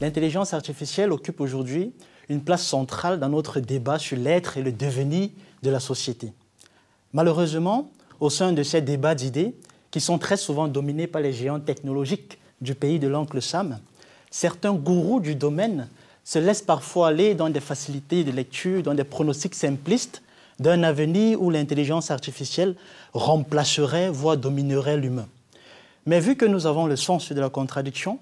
L'intelligence artificielle occupe aujourd'hui une place centrale dans notre débat sur l'être et le devenir de la société. Malheureusement, au sein de ces débats d'idées, qui sont très souvent dominés par les géants technologiques du pays de l'oncle Sam, certains gourous du domaine se laissent parfois aller dans des facilités de lecture, dans des pronostics simplistes d'un avenir où l'intelligence artificielle remplacerait, voire dominerait l'humain. Mais vu que nous avons le sens de la contradiction,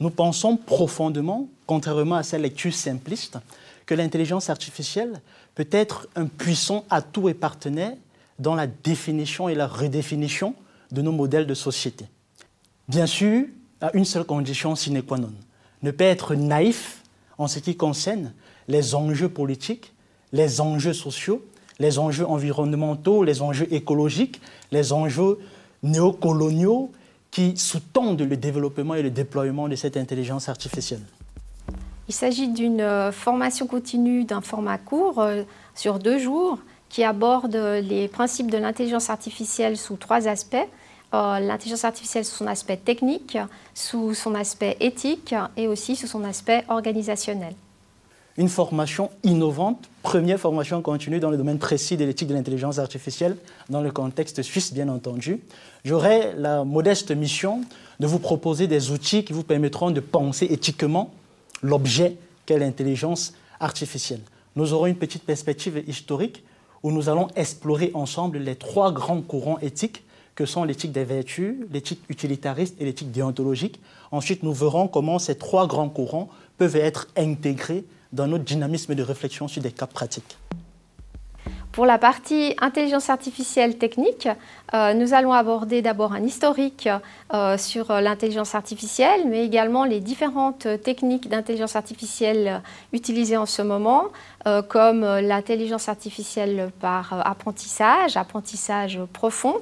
nous pensons profondément, contrairement à cette lecture simpliste, que l'intelligence artificielle peut être un puissant atout et partenaire dans la définition et la redéfinition de nos modèles de société. Bien sûr, à une seule condition sine qua non, ne pas être naïf en ce qui concerne les enjeux politiques, les enjeux sociaux, les enjeux environnementaux, les enjeux écologiques, les enjeux néocoloniaux, qui sous-tendent le développement et le déploiement de cette intelligence artificielle Il s'agit d'une euh, formation continue d'un format court euh, sur deux jours qui aborde euh, les principes de l'intelligence artificielle sous trois aspects. l'intelligence artificielle sous son aspect technique, sous son aspect éthique et aussi sous son aspect organisationnel une formation innovante, première formation continue dans le domaine précis de l'éthique de l'intelligence artificielle, dans le contexte suisse, bien entendu. J'aurai la modeste mission de vous proposer des outils qui vous permettront de penser éthiquement l'objet qu'est l'intelligence artificielle. Nous aurons une petite perspective historique où nous allons explorer ensemble les trois grands courants éthiques que sont l'éthique des vertus, l'éthique utilitariste et l'éthique déontologique. Ensuite, nous verrons comment ces trois grands courants peuvent être intégrés dans notre dynamisme de réflexion sur des cas pratiques. Pour la partie intelligence artificielle technique, euh, nous allons aborder d'abord un historique euh, sur l'intelligence artificielle, mais également les différentes techniques d'intelligence artificielle utilisées en ce moment, euh, comme l'intelligence artificielle par apprentissage, apprentissage profond,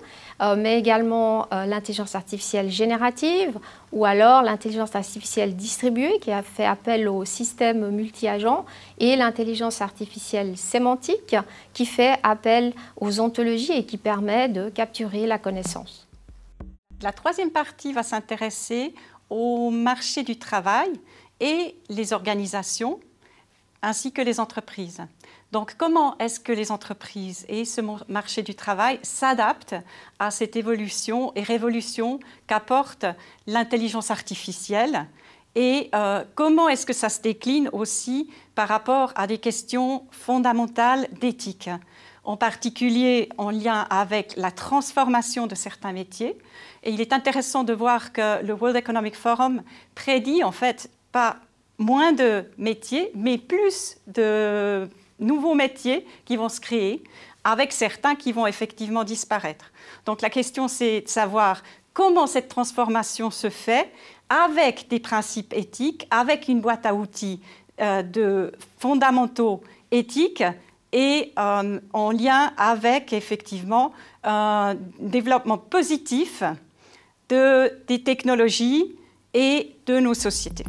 mais également l'intelligence artificielle générative ou alors l'intelligence artificielle distribuée qui a fait appel au système multi agents et l'intelligence artificielle sémantique qui fait fait appel aux ontologies et qui permet de capturer la connaissance. La troisième partie va s'intéresser au marché du travail et les organisations ainsi que les entreprises. Donc comment est-ce que les entreprises et ce marché du travail s'adaptent à cette évolution et révolution qu'apporte l'intelligence artificielle et euh, comment est-ce que ça se décline aussi par rapport à des questions fondamentales d'éthique, en particulier en lien avec la transformation de certains métiers. Et il est intéressant de voir que le World Economic Forum prédit en fait pas moins de métiers, mais plus de nouveaux métiers qui vont se créer, avec certains qui vont effectivement disparaître. Donc la question c'est de savoir comment cette transformation se fait avec des principes éthiques, avec une boîte à outils euh, de fondamentaux éthiques et euh, en lien avec effectivement un euh, développement positif des technologies et de nos sociétés.